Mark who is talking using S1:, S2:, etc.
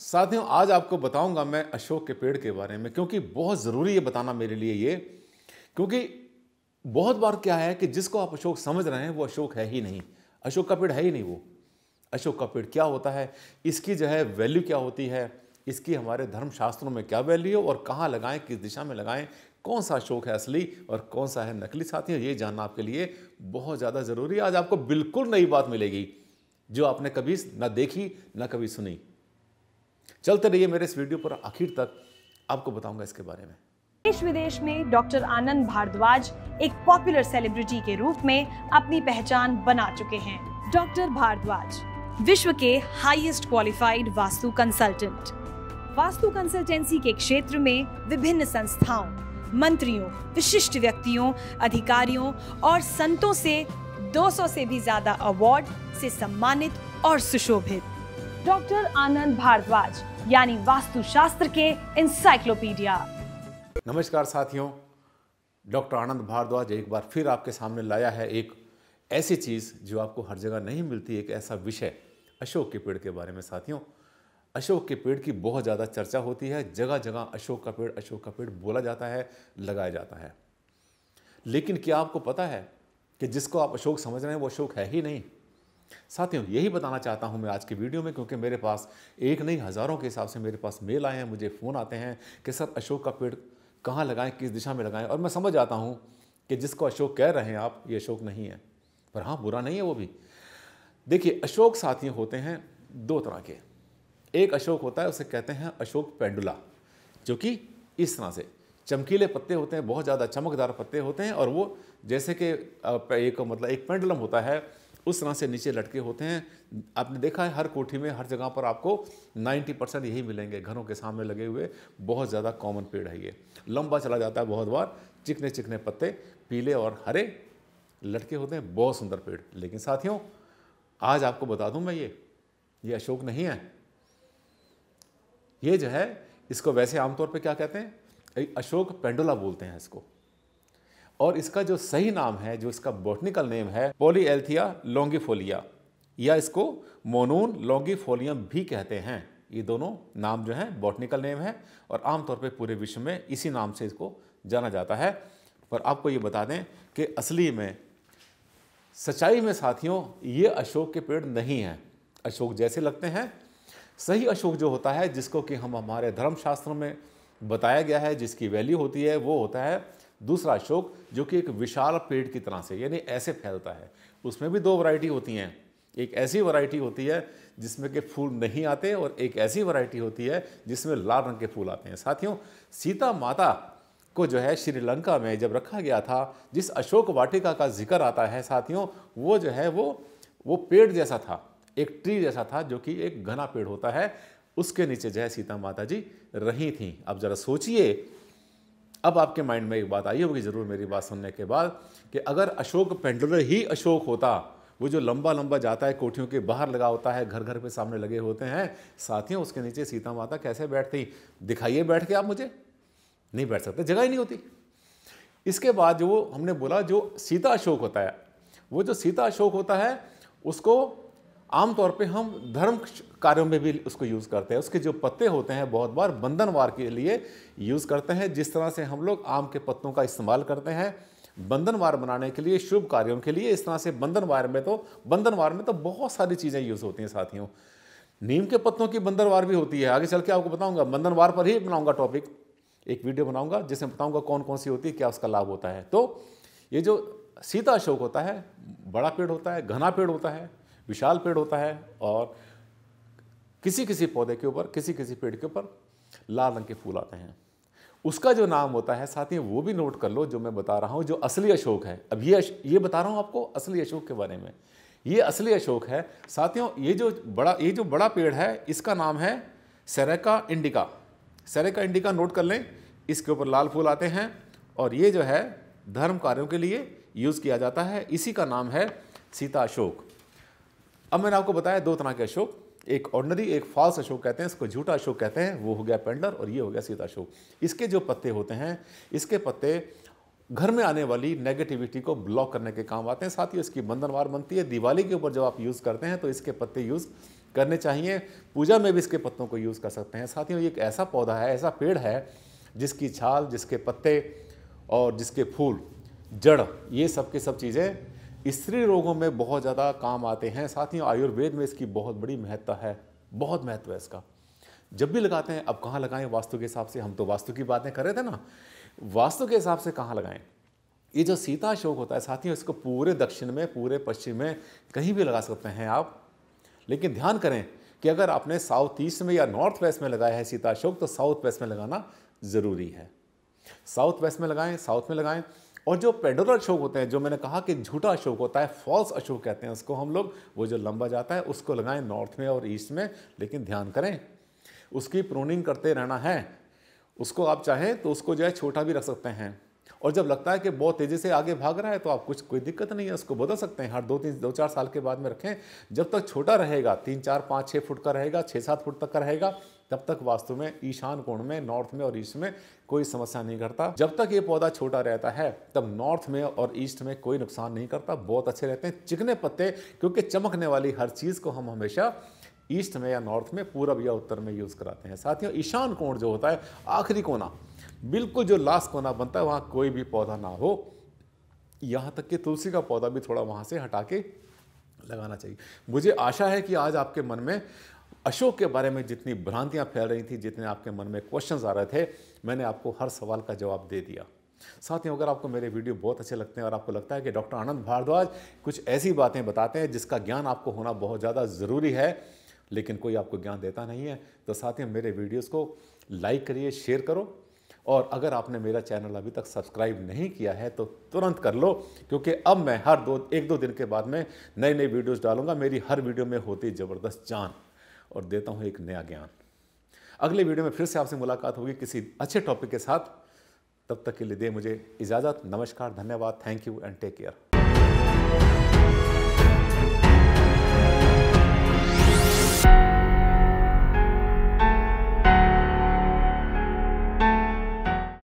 S1: साथियों आज आपको बताऊंगा मैं अशोक के पेड़ के बारे में क्योंकि बहुत ज़रूरी है बताना मेरे लिए ये क्योंकि बहुत बार क्या है कि जिसको आप अशोक समझ रहे हैं वो अशोक है ही नहीं अशोक का पेड़ है ही नहीं वो अशोक का पेड़ क्या होता है इसकी जो है वैल्यू क्या होती है इसकी हमारे धर्मशास्त्रों में क्या वैल्यू है और कहाँ लगाएं किस दिशा में लगाएं कौन सा अशोक है असली और कौन सा है नकली साथियों ये जानना आपके लिए बहुत ज़्यादा ज़रूरी है आज आपको बिल्कुल नई बात मिलेगी जो आपने कभी ना देखी ना कभी सुनी चलते रहिए मेरे इस वीडियो पर आखिर तक आपको बताऊंगा इसके बारे में देश विदेश में डॉक्टर आनंद भारद्वाज एक पॉपुलर सेलिब्रिटी के रूप में अपनी पहचान बना चुके हैं डॉक्टर भारद्वाज विश्व के highest qualified vastu consultant vastu consultancy के क्षेत्र में विभिन्न संस्थाओं मंत्रियों विशिष्ट व्यक्तियों अधिकारियों और संतों से 200 से भी ज्यादा अवार्ड से सम्मानित और सुशोभित डॉक्टर आनंद भारद्वाज यानी वास्तुशास्त्र के इंसाइक्लोपीडिया नमस्कार साथियों डॉक्टर आनंद भारद्वाज एक बार फिर आपके सामने लाया है एक ऐसी चीज़ जो आपको हर जगह नहीं मिलती एक ऐसा विषय अशोक के पेड़ के बारे में साथियों अशोक के पेड़ की बहुत ज़्यादा चर्चा होती है जगह जगह अशोक का पेड़ अशोक का पेड़ बोला जाता है लगाया जाता है लेकिन क्या आपको पता है कि जिसको आप अशोक समझ रहे हैं वो अशोक है ही नहीं साथियों यही बताना चाहता हूं मैं आज के वीडियो में क्योंकि मेरे पास एक नहीं हज़ारों के हिसाब से मेरे पास मेल आए हैं मुझे फ़ोन आते हैं कि सर अशोक का पेड़ कहाँ लगाएं किस दिशा में लगाएं और मैं समझ आता हूँ कि जिसको अशोक कह रहे हैं आप ये अशोक नहीं है पर हाँ बुरा नहीं है वो भी देखिए अशोक साथी होते हैं दो तरह के एक अशोक होता है उसे कहते हैं अशोक पेंडुला जो कि इस तरह से चमकीले पत्ते होते हैं बहुत ज़्यादा चमकदार पत्ते होते हैं और वो जैसे कि एक मतलब एक पेंडुलम होता है उस तरह से नीचे लटके होते हैं आपने देखा है हर कोठी में हर जगह पर आपको 90 परसेंट यही मिलेंगे घरों के सामने लगे हुए बहुत ज़्यादा कॉमन पेड़ है ये लंबा चला जाता है बहुत बार चिकने चिकने पत्ते पीले और हरे लटके होते हैं बहुत सुंदर पेड़ लेकिन साथियों आज आपको बता दूं मैं ये ये अशोक नहीं है ये जो है इसको वैसे आमतौर पर क्या कहते हैं अशोक पेंडोला बोलते हैं इसको और इसका जो सही नाम है जो इसका बोटनिकल नेम है पोलीएल्थिया लोंगिफोलिया या इसको मोनून लोंगिफोलियम भी कहते हैं ये दोनों नाम जो हैं बॉटनिकल नेम है और आमतौर पर पूरे विश्व में इसी नाम से इसको जाना जाता है पर आपको ये बता दें कि असली में सच्चाई में साथियों ये अशोक के पेड़ नहीं हैं अशोक जैसे लगते हैं सही अशोक जो होता है जिसको कि हम हमारे धर्मशास्त्रों में बताया गया है जिसकी वैल्यू होती है वो होता है दूसरा अशोक जो कि एक विशाल पेड़ की तरह से यानी ऐसे फैलता है उसमें भी दो वैरायटी होती हैं एक ऐसी वैरायटी होती है जिसमें के फूल नहीं आते और एक ऐसी वैरायटी होती है जिसमें लाल रंग के फूल आते हैं साथियों सीता माता को जो है श्रीलंका में जब रखा गया था जिस अशोक वाटिका का जिक्र आता है साथियों वो जो है वो वो पेड़ जैसा था एक ट्री जैसा था जो कि एक घना पेड़ होता है उसके नीचे जय सीता माता जी रही थी अब ज़रा सोचिए अब आपके माइंड में एक बात आई होगी ज़रूर मेरी बात सुनने के बाद कि अगर अशोक पेंडुलर ही अशोक होता वो जो लंबा लंबा जाता है कोठियों के बाहर लगा होता है घर घर पे सामने लगे होते हैं साथियों उसके नीचे सीता माता कैसे बैठती दिखाइए बैठ के आप मुझे नहीं बैठ सकते जगह ही नहीं होती इसके बाद जो हमने बोला जो सीता अशोक होता है वो जो सीता अशोक होता है उसको आमतौर पे हम धर्म कार्यों में भी उसको यूज़ करते हैं उसके जो पत्ते होते हैं बहुत बार बंधनवार के लिए यूज़ करते हैं जिस तरह से हम लोग आम के पत्तों का इस्तेमाल करते हैं बंधनवार बनाने के लिए शुभ कार्यों के लिए इस तरह से बंधनवार में तो बंधनवार में तो बहुत सारी चीज़ें यूज़ होती हैं साथियों नीम के पत्तों की बंधनवार भी होती है आगे चल के आपको बताऊँगा बंधनवार पर ही बनाऊँगा टॉपिक एक वीडियो बनाऊँगा जिसमें बताऊँगा कौन कौन सी होती है क्या उसका लाभ होता है तो ये जो सीता अशोक होता है बड़ा पेड़ होता है घना पेड़ होता है विशाल पेड़ होता है और किसी किसी पौधे के ऊपर किसी किसी पेड़ के ऊपर लाल रंग के फूल आते हैं उसका जो नाम होता है साथ ही वो भी नोट कर लो जो मैं बता रहा हूँ जो असली अशोक है अब ये ये बता रहा हूँ आपको असली अशोक के बारे में ये असली अशोक है साथियों ये जो बड़ा ये जो बड़ा पेड़ है इसका नाम है Saraca indica Saraca indica note कर लें इसके ऊपर लाल फूल आते हैं और ये जो है धर्म कार्यों के लिए यूज़ किया जाता है इसी का नाम है सीता अशोक अब मैंने आपको बताया दो तरह के अशोक एक ऑर्डनरी एक फॉल्स अशोक कहते हैं इसको झूठा अशोक कहते हैं वो हो गया पेंडलर और ये हो गया सीधा अशोक इसके जो पत्ते होते हैं इसके पत्ते घर में आने वाली नेगेटिविटी को ब्लॉक करने के काम आते हैं साथ ही इसकी बंधनवार बनती है दिवाली के ऊपर जब आप यूज़ करते हैं तो इसके पत्ते यूज़ करने चाहिए पूजा में भी इसके पत्तों को यूज़ कर सकते हैं साथ ही ये एक ऐसा पौधा है ऐसा पेड़ है जिसकी छाल जिसके पत्ते और जिसके फूल जड़ ये सब के सब चीज़ें स्त्री रोगों में बहुत ज़्यादा काम आते हैं साथ ही आयुर्वेद में इसकी बहुत बड़ी महत्ता है बहुत महत्व है इसका जब भी लगाते हैं अब कहाँ लगाएं वास्तु के हिसाब से हम तो वास्तु की बातें कर रहे थे ना वास्तु के हिसाब से कहाँ लगाएं ये जो सीता शोक होता है साथियों इसको पूरे दक्षिण में पूरे पश्चिम में कहीं भी लगा सकते हैं आप लेकिन ध्यान करें कि अगर आपने साउथ ईस्ट में या नॉर्थ वेस्ट में लगाया है सीता शोक तो साउथ वेस्ट में लगाना ज़रूरी है साउथ वेस्ट में लगाएं साउथ में लगाएं और जो पेडोलर अशोक होते हैं जो मैंने कहा कि झूठा अशोक होता है फॉल्स अशोक कहते हैं उसको हम लोग वो जो लंबा जाता है उसको लगाएं नॉर्थ में और ईस्ट में लेकिन ध्यान करें उसकी प्रोनिंग करते रहना है उसको आप चाहें तो उसको जो है छोटा भी रख सकते हैं और जब लगता है कि बहुत तेज़ी से आगे भाग रहा है तो आप कुछ कोई दिक्कत नहीं है उसको बदल सकते हैं हर दो तीन दो चार साल के बाद में रखें जब तक छोटा रहेगा तीन चार पाँच छः फुट का रहेगा छः सात फुट तक का रहेगा तब तक वास्तु में ईशान कोण में नॉर्थ में और ईस्ट में कोई समस्या नहीं करता जब तक ये पौधा छोटा रहता है तब नॉर्थ में और ईस्ट में कोई नुकसान नहीं करता बहुत अच्छे रहते हैं चिकने पत्ते क्योंकि चमकने वाली हर चीज़ को हम हमेशा ईस्ट में या नॉर्थ में पूरब या उत्तर में यूज़ कराते हैं साथियों ईशान कोण जो होता है आखिरी कोना बिल्कुल जो लास्ट कोना बनता है वहाँ कोई भी पौधा ना हो यहाँ तक कि तुलसी का पौधा भी थोड़ा वहाँ से हटा के लगाना चाहिए मुझे आशा है कि आज आपके मन में अशोक के बारे में जितनी भ्रांतियाँ फैल रही थी जितने आपके मन में क्वेश्चन आ रहे थे मैंने आपको हर सवाल का जवाब दे दिया साथ ही अगर आपको मेरे वीडियो बहुत अच्छे लगते हैं और आपको लगता है कि डॉक्टर आनंद भारद्वाज कुछ ऐसी बातें बताते हैं जिसका ज्ञान आपको होना बहुत ज़्यादा ज़रूरी है लेकिन कोई आपको ज्ञान देता नहीं है तो साथ ही मेरे वीडियोज़ को लाइक करिए शेयर करो और अगर आपने मेरा चैनल अभी तक सब्सक्राइब नहीं किया है तो तुरंत कर लो क्योंकि अब मैं हर दो एक दो दिन के बाद में नई नई वीडियोस डालूंगा मेरी हर वीडियो में होती ज़बरदस्त जान और देता हूँ एक नया ज्ञान अगले वीडियो में फिर से आपसे मुलाकात होगी किसी अच्छे टॉपिक के साथ तब तक के लिए दे मुझे इजाज़त नमस्कार धन्यवाद thank you and take care